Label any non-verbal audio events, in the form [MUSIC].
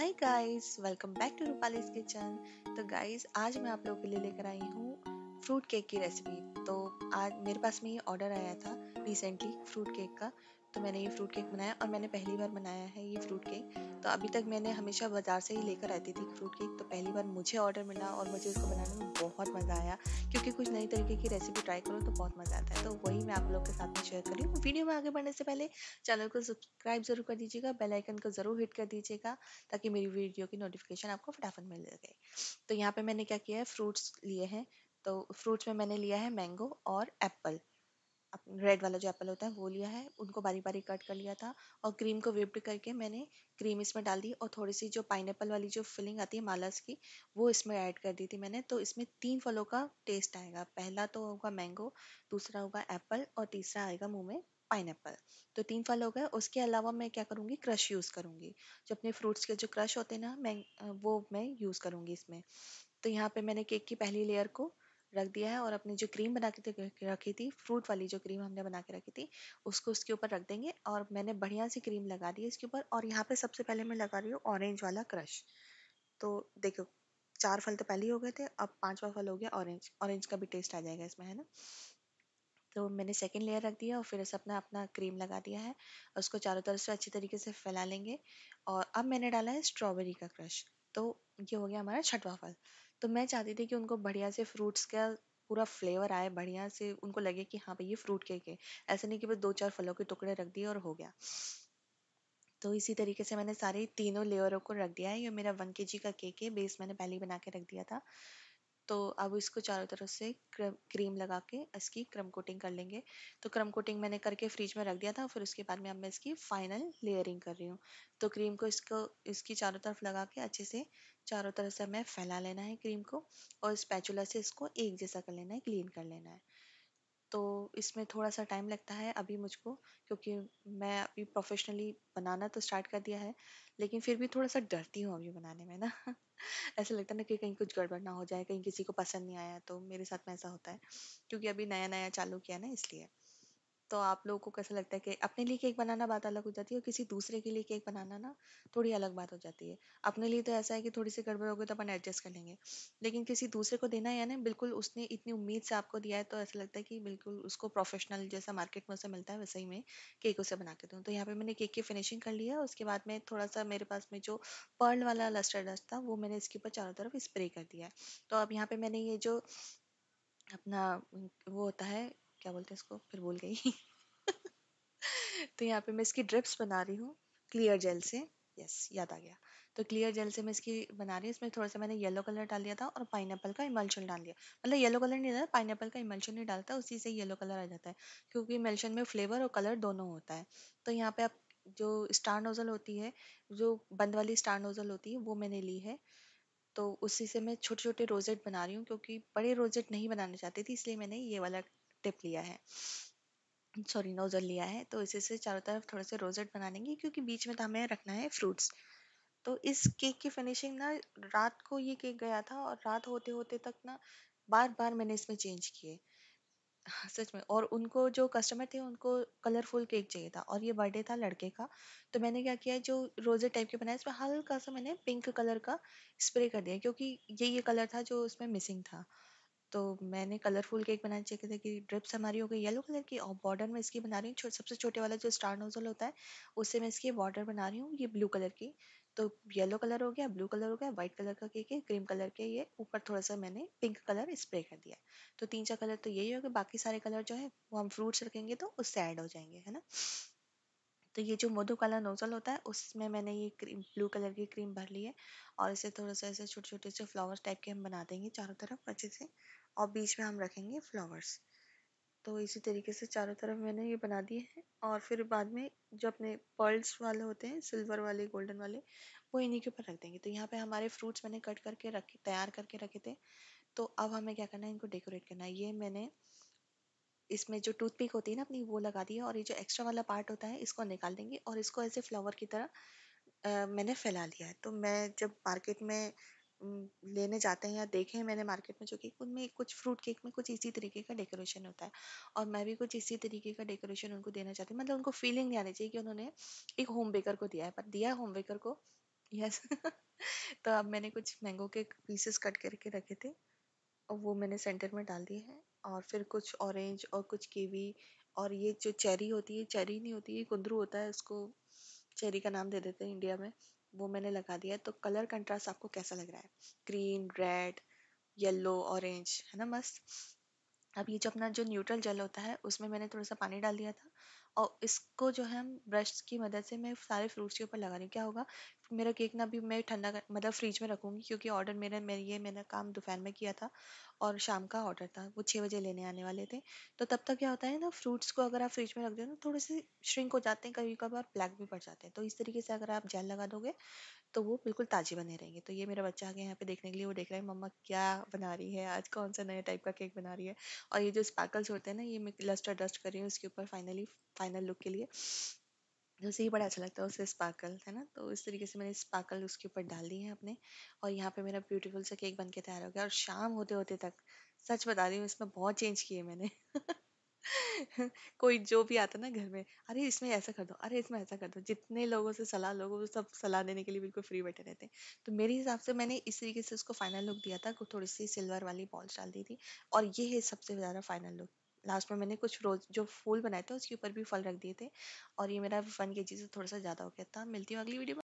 hi guys welcome back to Rupali's kitchen तो guys आज मैं आप लोगों के लिए लेकर आई हूँ फ्रूट केक की रेसिपी तो आज मेरे पास में ये ऑर्डर आया था रिसेंटली फ्रूट केक का तो मैंने ये फ्रूट केक बनाया और मैंने पहली बार बनाया है ये फ्रूट केक तो अभी तक मैंने हमेशा बाज़ार से ही लेकर आती थी फ्रूट केक तो पहली बार मुझे ऑर्डर मिला और मुझे इसको बनाने में बहुत मज़ा आया क्योंकि कुछ नई तरीके की रेसिपी ट्राई करो तो बहुत मज़ा आता है तो वही मैं आप लोग के साथ में शेयर कर रही हूँ वीडियो में आगे बढ़ने से पहले चैनल को सब्सक्राइब जरूर कर दीजिएगा बेलाइकन को ज़रूर हिट कर दीजिएगा ताकि मेरी वीडियो की नोटिफिकेशन आपको फटाफट मिल सके तो यहाँ पर मैंने क्या किया है फ्रूट्स लिए हैं तो फ्रूट्स में मैंने लिया है मैंगो और एप्पल रेड वाला जो एप्पल होता है वो लिया है उनको बारी बारी कट कर लिया था और क्रीम को विप्ड करके मैंने क्रीम इसमें डाल दी और थोड़ी सी जो पाइन वाली जो फिलिंग आती है मालास की वो इसमें ऐड कर दी थी मैंने तो इसमें तीन फलों का टेस्ट आएगा पहला तो होगा मैंगो दूसरा होगा एप्पल और तीसरा आएगा मुँह में पाइन तो तीन फल हो गए उसके अलावा मैं क्या करूँगी क्रश यूज़ करूँगी जो अपने फ्रूट्स के जो क्रश होते हैं ना मैं वो मैं यूज़ करूँगी इसमें तो यहाँ पे मैंने केक की पहली लेयर को रख दिया है और अपनी जो क्रीम बना के रखी थी फ्रूट वाली जो क्रीम हमने बना के रखी थी उसको उसके ऊपर रख देंगे और मैंने बढ़िया सी क्रीम लगा दी है इसके ऊपर और यहाँ पे सबसे पहले मैं लगा रही हूँ ऑरेंज वाला क्रश तो देखो चार फल तो पहले ही हो गए थे अब पांचवा फल हो गया ऑरेंज ऑरेंज का भी टेस्ट आ जाएगा इसमें है ना तो मैंने सेकेंड लेयर रख दिया और फिर से अपना अपना क्रीम लगा दिया है उसको चारों तरफ से अच्छी तरीके से फैला लेंगे और अब मैंने डाला है स्ट्रॉबेरी का क्रश तो ये हो गया हमारा छठवा फल तो मैं चाहती थी कि उनको बढ़िया से फ्रूट्स का पूरा फ्लेवर आए बढ़िया से उनको लगे कि हाँ भाई ये फ्रूट केक है ऐसे नहीं कि बस दो चार फलों के टुकड़े रख दिए और हो गया तो इसी तरीके से मैंने सारे तीनों लेयरों को रख दिया है ये मेरा वन के जी का केक है बेस मैंने पहले ही बना के रख दिया था तो अब इसको चारों तरफ से क्रीम लगा के इसकी क्रम कोटिंग कर लेंगे तो क्रम कोटिंग मैंने करके फ्रिज में रख दिया था फिर उसके बाद में अब मैं इसकी फाइनल लेयरिंग कर रही हूँ तो क्रीम को इसको इसकी चारों तरफ लगा के अच्छे से चारों तरफ से हमें फैला लेना है क्रीम को और स्पैचुला से इसको एक जैसा कर लेना है क्लीन कर लेना है तो इसमें थोड़ा सा टाइम लगता है अभी मुझको क्योंकि मैं अभी प्रोफेशनली बनाना तो स्टार्ट कर दिया है लेकिन फिर भी थोड़ा सा डरती हूँ अभी बनाने में ना [LAUGHS] ऐसा लगता है ना कि कहीं कुछ गड़बड़ ना हो जाए कहीं किसी को पसंद नहीं आया तो मेरे साथ में ऐसा होता है क्योंकि अभी नया नया चालू किया ना इसलिए तो आप लोगों को कैसा लगता है कि अपने लिए केक बनाना बात अलग हो जाती है और किसी दूसरे के लिए केक बनाना ना थोड़ी अलग बात हो जाती है अपने लिए तो ऐसा है कि थोड़ी सी गड़बड़ हो गई तो अपन एडजस्ट कर लेंगे लेकिन किसी दूसरे को देना है ना बिल्कुल उसने इतनी उम्मीद से आपको दिया है तो ऐसा लगता है कि बिल्कुल उसको प्रोफेशनल जैसा मार्केट में उसे मिलता है वैसे ही मैं केक उसे बना के दूँ तो यहाँ पर मैंने केक की फिनिशिंग कर लिया उसके बाद में थोड़ा सा मेरे पास में जो पर्ल वाला लस्टर डस्ट था वो मैंने इसके ऊपर चारों तरफ स्प्रे कर दिया है तो अब यहाँ पर मैंने ये जो अपना वो होता है क्या बोलते हैं इसको फिर भूल गई [LAUGHS] तो यहाँ पे मैं इसकी ड्रिप्स बना रही हूँ क्लियर जेल से यस याद आ गया तो क्लियर जेल से मैं इसकी बना रही हूँ इसमें थोड़ा सा मैंने येलो कलर डाल दिया था और पाइन का इमल्शन डाल दिया मतलब येलो कलर नहीं डाला पाइन का इमल्शन नहीं डालता उसी से येलो कलर आ जाता है क्योंकि इमल्शन में फ्लेवर और कलर दोनों होता है तो यहाँ पे आप जो स्टार नोज़ल होती है जो बंद वाली स्टार नोज़ल होती है वो मैंने ली है तो उसी से मैं छोटे छोटे रोजेट बना रही हूँ क्योंकि बड़े रोजेट नहीं बनाना चाहती थी इसलिए मैंने ये वाला टिप लिया है सॉरी नोज़ल लिया है तो इसे से चारों तरफ थोड़े से रोजेट बना लेंगे क्योंकि बीच में तो हमें रखना है फ्रूट्स तो इस केक की फिनिशिंग ना रात को ये केक गया था और रात होते होते तक ना बार बार मैंने इसमें चेंज किए सच में और उनको जो कस्टमर थे उनको कलरफुल केक चाहिए था और ये बर्थडे था लड़के का तो मैंने क्या किया जो रोजे टाइप के बनाए इसमें हल्का सा मैंने पिंक कलर का स्प्रे कर दिया क्योंकि ये ये कलर था जो उसमें मिसिंग था तो मैंने कलरफुल केक बनाना चाहिए था कि ड्रिप्स हमारी हो गई येलो कलर की और बॉर्डर में इसकी बना रही हूँ सबसे छोटे वाला जो स्टार नोजल होता है उससे मैं इसकी बॉर्डर बना रही हूँ ये ब्लू कलर की तो येलो कलर हो गया ब्लू कलर हो गया व्हाइट कलर का केक है क्रीम कलर के ये ऊपर थोड़ा सा मैंने पिंक कलर स्प्रे कर दिया तो तीन चार कलर तो यही हो गया बाकी सारे कलर जो है वो हम फ्रूट्स रखेंगे तो उससे ऐड हो जाएंगे है ना तो ये जो मधु काला नोजल होता है उसमें मैंने ये क्रीम ब्लू कलर की क्रीम भर ली है और इसे थोड़ा सा ऐसे छोटे छोटे से फ्लावर्स टाइप के हम बना देंगे चारों तरफ अच्छे से और बीच में हम रखेंगे फ्लावर्स तो इसी तरीके से चारों तरफ मैंने ये बना दिए हैं और फिर बाद में जो अपने पर्ल्स वाले होते हैं सिल्वर वाले गोल्डन वाले वो इन्हीं के ऊपर रख देंगे तो यहाँ पे हमारे फ्रूट्स मैंने कट करके रखे तैयार करके रखे थे तो अब हमें क्या करना है इनको डेकोरेट करना है ये मैंने इसमें जो टूथपिक होती है ना अपनी वो लगा दी है और ये जो एक्स्ट्रा वाला पार्ट होता है इसको निकाल देंगे और इसको ऐसे फ्लावर की तरह आ, मैंने फैला लिया है तो मैं जब मार्केट में लेने जाते हैं या देखे हैं मैंने मार्केट में जो केक उनमें कुछ फ्रूट केक में कुछ इसी तरीके का डेकोरेशन होता है और मैं भी कुछ इसी तरीके का डेकोरेशन उनको देना चाहती हूँ मतलब उनको फीलिंग नहीं आनी चाहिए कि उन्होंने एक होम बेकर को दिया है पर दिया होम बेकर को यस [LAUGHS] तो अब मैंने कुछ मैंगो के पीसेस कट करके रखे थे और वो मैंने सेंटर में डाल दिए हैं और फिर कुछ ऑरेंज और कुछ कीवी और ये जो चेरी होती है चेरी नहीं होती है कुंदरू होता है उसको चेरी का नाम दे देते हैं इंडिया में वो मैंने लगा दिया है तो कलर कंट्रास्ट आपको कैसा लग रहा है ग्रीन रेड येलो ऑरेंज है ना मस्त अब ये जो अपना जो न्यूट्रल जल होता है उसमें मैंने थोड़ा सा पानी डाल दिया था और इसको जो है ब्रश की मदद से मैं सारे फ्रूट्स के ऊपर लगा रही हूँ क्या होगा मेरा केक ना भी मैं ठंडा मतलब फ्रिज में रखूँगी क्योंकि ऑर्डर मेरा मेरे ये मैंने काम दोपहर में किया था और शाम का ऑर्डर था वो छः बजे लेने आने वाले थे तो तब तक क्या होता है ना फ्रूट्स को अगर आप फ्रिज में रख दो ना थोड़े से श्रिंक हो जाते हैं कभी कभार ब्लैक भी पड़ जाते हैं तो इस तरीके से अगर आप जेल लगा दोगे तो वो बिल्कुल ताजे बने रहेंगे तो ये मेरा बच्चा आ गया यहाँ पे देखने के लिए वो देख रहा है मम्मा क्या बना रही है आज कौन सा नया टाइप का केक बना रही है और ये जो स्पार्कल्स होते हैं ना ये मैं लस्टर डस्ट कर रही हूँ उसके ऊपर फाइनली फाइनल फाइनल लुक के लिए उसे ही बड़ा अच्छा लगता है उससे स्पार्कल है ना तो इस तरीके से मैंने स्पार्कल उसके ऊपर डाल दिए हैं अपने और यहाँ पे मेरा ब्यूटीफुल सा केक बन के तैयार हो गया और शाम होते होते तक सच बता रही हूँ इसमें बहुत चेंज किए मैंने [LAUGHS] कोई जो भी आता ना घर में अरे इसमें ऐसा कर दो अरे इसमें ऐसा कर दो जितने लोगों से सलाह लोगों वो सब सलाह देने के लिए बिल्कुल फ्री बैठे रहते हैं तो मेरे हिसाब से मैंने इस तरीके से उसको फाइनल लुक दिया था थोड़ी सी सिल्वर वाली बॉल्स डाल दी थी और ये है सबसे ज़्यादा फाइनल लुक लास्ट में मैंने कुछ रोज जो फूल बनाए थे उसके ऊपर भी फल रख दिए थे और ये मेरा वन के से थोड़ा सा ज़्यादा हो गया था मिलती हूँ अगली वीडियो में